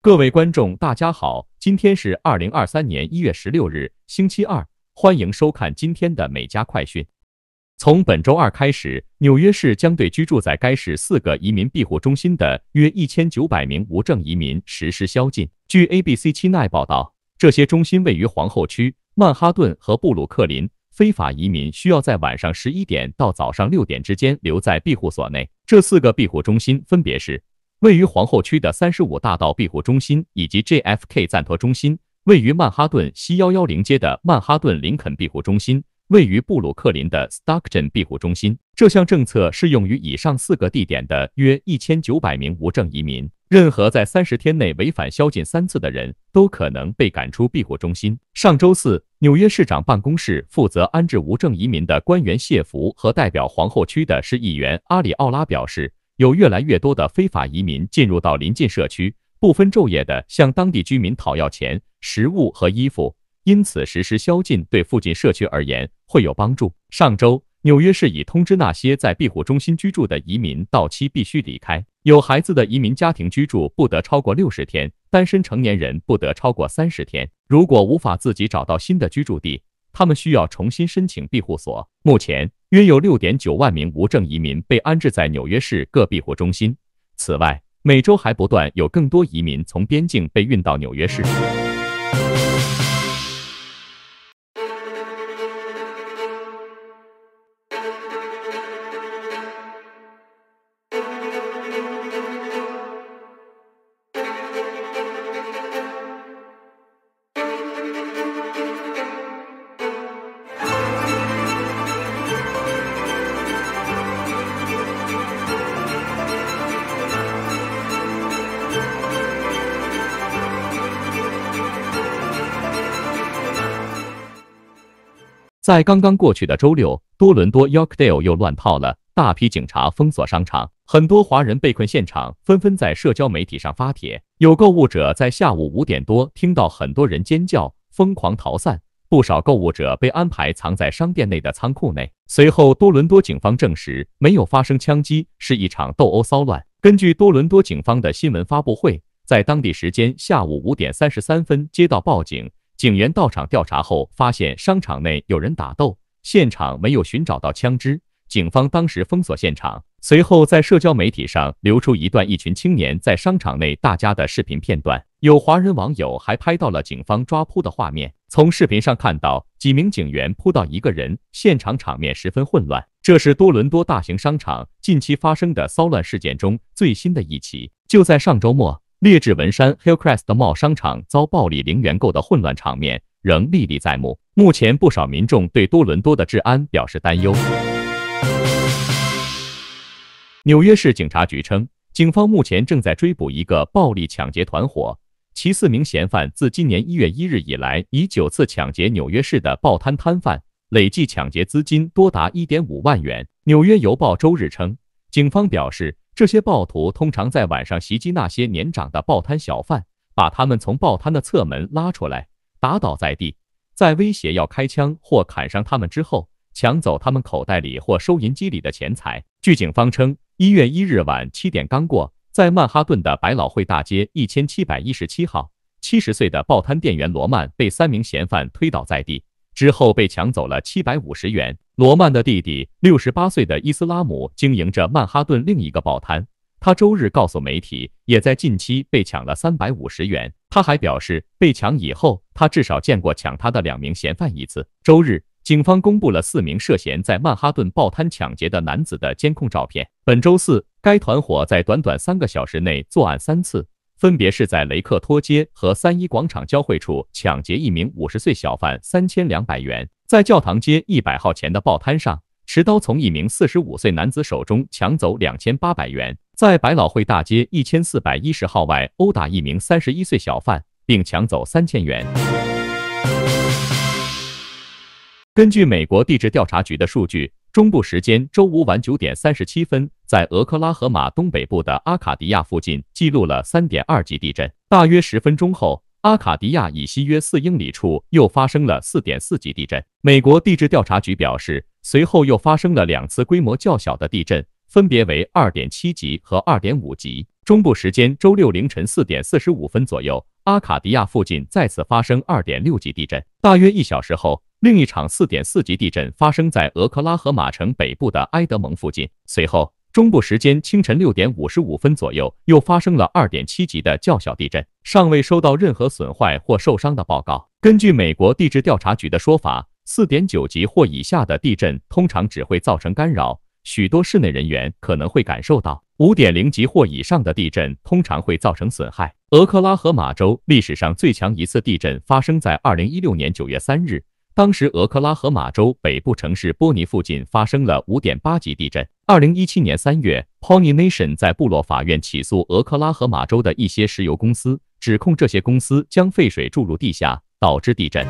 各位观众，大家好，今天是二零二三年一月十六日，星期二，欢迎收看今天的美加快讯。从本周二开始，纽约市将对居住在该市四个移民庇护中心的约一千九百名无证移民实施宵禁。据 ABC 七台报道，这些中心位于皇后区、曼哈顿和布鲁克林。非法移民需要在晚上十一点到早上六点之间留在庇护所内。这四个庇护中心分别是。位于皇后区的三十五大道庇护中心，以及 JFK 暂托中心，位于曼哈顿西幺幺零街的曼哈顿林肯庇护中心，位于布鲁克林的 Stockton 庇护中心。这项政策适用于以上四个地点的约一千九百名无证移民。任何在三十天内违反宵禁三次的人都可能被赶出庇护中心。上周四，纽约市长办公室负责安置无证移民的官员谢弗和代表皇后区的市议员阿里奥拉表示。有越来越多的非法移民进入到邻近社区，不分昼夜地向当地居民讨要钱、食物和衣服，因此实施宵禁对附近社区而言会有帮助。上周，纽约市已通知那些在庇护中心居住的移民到期必须离开，有孩子的移民家庭居住不得超过六十天，单身成年人不得超过三十天。如果无法自己找到新的居住地，他们需要重新申请庇护所。目前。约有六点九万名无证移民被安置在纽约市各庇护中心。此外，每周还不断有更多移民从边境被运到纽约市。在刚刚过去的周六，多伦多 Yorkdale 又乱套了，大批警察封锁商场，很多华人被困现场，纷纷在社交媒体上发帖。有购物者在下午五点多听到很多人尖叫，疯狂逃散，不少购物者被安排藏在商店内的仓库内。随后，多伦多警方证实没有发生枪击，是一场斗殴骚乱。根据多伦多警方的新闻发布会，在当地时间下午五点三十三分接到报警。警员到场调查后，发现商场内有人打斗，现场没有寻找到枪支。警方当时封锁现场，随后在社交媒体上流出一段一群青年在商场内打架的视频片段。有华人网友还拍到了警方抓扑的画面。从视频上看到，几名警员扑到一个人，现场场面十分混乱。这是多伦多大型商场近期发生的骚乱事件中最新的一起。就在上周末。劣质文山 Hillcrest 的茂商场遭暴力零元购的混乱场面仍历历在目。目前，不少民众对多伦多的治安表示担忧。纽约市警察局称，警方目前正在追捕一个暴力抢劫团伙，其四名嫌犯自今年一月一日以来，以九次抢劫纽约市的报摊摊贩，累计抢劫资金多达一点五万元。纽约邮报周日称，警方表示。这些暴徒通常在晚上袭击那些年长的报摊小贩，把他们从报摊的侧门拉出来，打倒在地，在威胁要开枪或砍伤他们之后，抢走他们口袋里或收银机里的钱财。据警方称，一月一日晚七点刚过，在曼哈顿的百老汇大街一千七百一十七号，七十岁的报摊店员罗曼被三名嫌犯推倒在地。之后被抢走了七百五十元。罗曼的弟弟，六十八岁的伊斯拉姆，经营着曼哈顿另一个报摊。他周日告诉媒体，也在近期被抢了三百五十元。他还表示，被抢以后，他至少见过抢他的两名嫌犯一次。周日，警方公布了四名涉嫌在曼哈顿报摊抢劫的男子的监控照片。本周四，该团伙在短短三个小时内作案三次。分别是在雷克托街和三一广场交汇处抢劫一名五十岁小贩三千两百元，在教堂街一百号前的报摊上持刀从一名四十五岁男子手中抢走两千八百元，在百老汇大街一千四百一十号外殴打一名三十一岁小贩，并抢走三千元。根据美国地质调查局的数据。中部时间周五晚九点三十七分，在俄克拉荷马东北部的阿卡迪亚附近记录了三点二级地震。大约十分钟后，阿卡迪亚以西约四英里处又发生了四点四级地震。美国地质调查局表示，随后又发生了两次规模较小的地震，分别为二点七级和二点五级。中部时间周六凌晨四点四十五分左右，阿卡迪亚附近再次发生二点六级地震。大约一小时后。另一场4.4级地震发生在俄克拉荷马城北部的埃德蒙附近。随后，中部时间清晨6点55分左右，又发生了2.7级的较小地震，尚未收到任何损坏或受伤的报告。根据美国地质调查局的说法，4.9级或以下的地震通常只会造成干扰，许多室内人员可能会感受到；5.0级或以上的地震通常会造成损害。俄克拉荷马州历史上最强一次地震发生在2016年9月3日。当时，俄克拉荷马州北部城市波尼附近发生了五点八级地震。二零一七年三月，Pony Nation 在部落法院起诉俄克拉荷马州的一些石油公司，指控这些公司将废水注入地下，导致地震。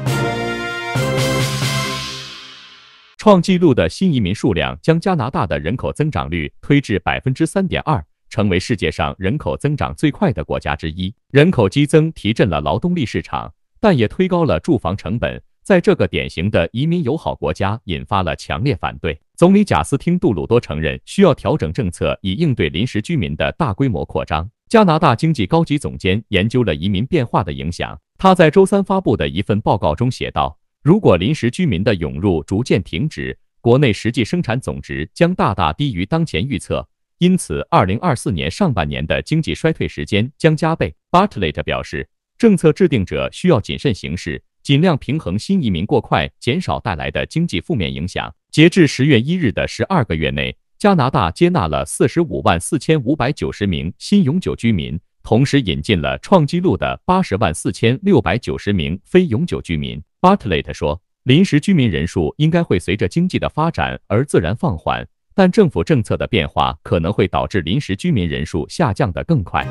创纪录的新移民数量将加拿大的人口增长率推至百分之三点二，成为世界上人口增长最快的国家之一。人口激增提振了劳动力市场，但也推高了住房成本。在这个典型的移民友好国家引发了强烈反对。总理贾斯汀·杜鲁多承认需要调整政策以应对临时居民的大规模扩张。加拿大经济高级总监研究了移民变化的影响。他在周三发布的一份报告中写道：“如果临时居民的涌入逐渐停止，国内实际生产总值将大大低于当前预测，因此，二零二四年上半年的经济衰退时间将加倍。” Bartlett 表示，政策制定者需要谨慎行事。尽量平衡新移民过快减少带来的经济负面影响。截至十月一日的十二个月内，加拿大接纳了四十五万四千五百九十名新永久居民，同时引进了创纪录的八十万四千六百九十名非永久居民。巴特利特说，临时居民人数应该会随着经济的发展而自然放缓，但政府政策的变化可能会导致临时居民人数下降得更快。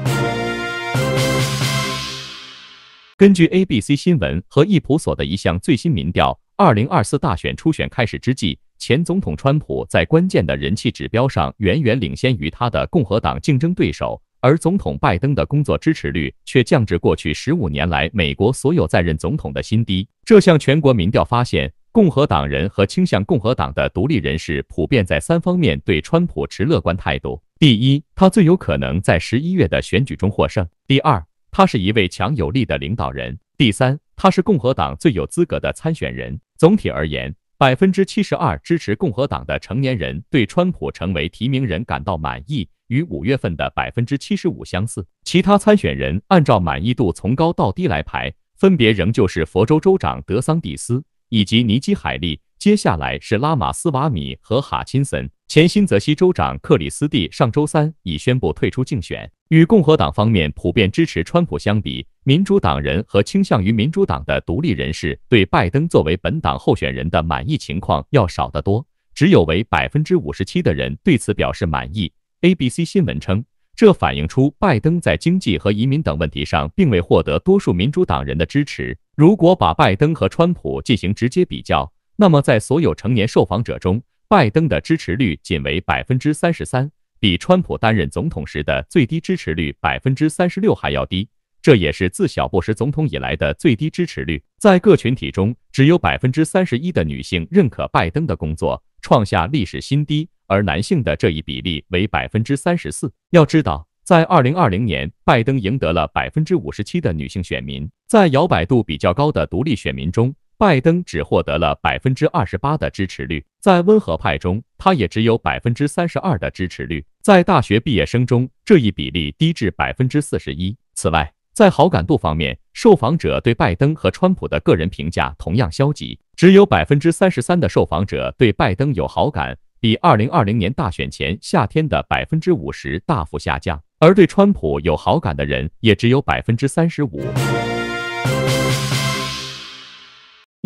根据 ABC 新闻和易普所的一项最新民调，二零二四大选初选开始之际，前总统川普在关键的人气指标上远远领先于他的共和党竞争对手，而总统拜登的工作支持率却降至过去十五年来美国所有在任总统的新低。这项全国民调发现，共和党人和倾向共和党的独立人士普遍在三方面对川普持乐观态度：第一，他最有可能在十一月的选举中获胜；第二，他是一位强有力的领导人。第三，他是共和党最有资格的参选人。总体而言，百分之七十二支持共和党的成年人对川普成为提名人感到满意，与五月份的百分之七十五相似。其他参选人按照满意度从高到低来排，分别仍旧是佛州州长德桑蒂斯以及尼基·海利，接下来是拉马斯瓦米和哈钦森。前新泽西州长克里斯蒂上周三已宣布退出竞选。与共和党方面普遍支持川普相比，民主党人和倾向于民主党的独立人士对拜登作为本党候选人的满意情况要少得多，只有为百分之五十七的人对此表示满意。ABC 新闻称，这反映出拜登在经济和移民等问题上并未获得多数民主党人的支持。如果把拜登和川普进行直接比较，那么在所有成年受访者中，拜登的支持率仅为百分之三十三，比川普担任总统时的最低支持率百分之三十六还要低，这也是自小布什总统以来的最低支持率。在各群体中，只有百分之三十一的女性认可拜登的工作，创下历史新低，而男性的这一比例为百分之三十四。要知道，在二零二零年，拜登赢得了百分之五十七的女性选民，在摇摆度比较高的独立选民中。拜登只获得了百分之二十八的支持率，在温和派中，他也只有百分之三十二的支持率。在大学毕业生中，这一比例低至百分之四十一。此外，在好感度方面，受访者对拜登和川普的个人评价同样消极，只有百分之三十三的受访者对拜登有好感，比二零二零年大选前夏天的百分之五十大幅下降，而对川普有好感的人也只有百分之三十五。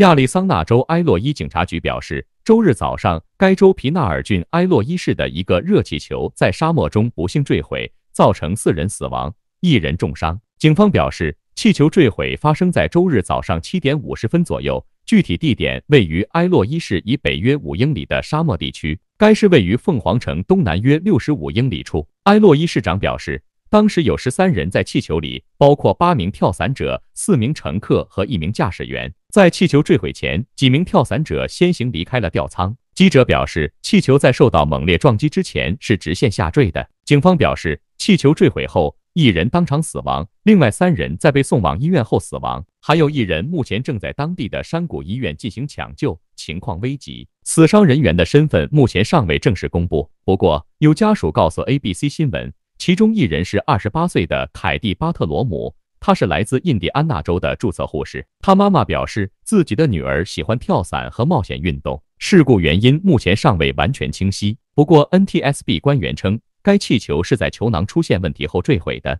亚利桑那州埃洛伊警察局表示，周日早上，该州皮纳尔郡埃洛伊市的一个热气球在沙漠中不幸坠毁，造成四人死亡，一人重伤。警方表示，气球坠毁发生在周日早上七点五十分左右，具体地点位于埃洛伊市以北约五英里的沙漠地区。该市位于凤凰城东南约六十五英里处。埃洛伊市长表示，当时有十三人在气球里，包括八名跳伞者、四名乘客和一名驾驶员。在气球坠毁前，几名跳伞者先行离开了吊舱。记者表示，气球在受到猛烈撞击之前是直线下坠的。警方表示，气球坠毁后，一人当场死亡，另外三人在被送往医院后死亡，还有一人目前正在当地的山谷医院进行抢救，情况危急。死伤人员的身份目前尚未正式公布。不过，有家属告诉 ABC 新闻，其中一人是二十八岁的凯蒂巴特罗姆。她是来自印第安纳州的注册护士。她妈妈表示，自己的女儿喜欢跳伞和冒险运动。事故原因目前尚未完全清晰，不过 NTSB 官员称，该气球是在球囊出现问题后坠毁的。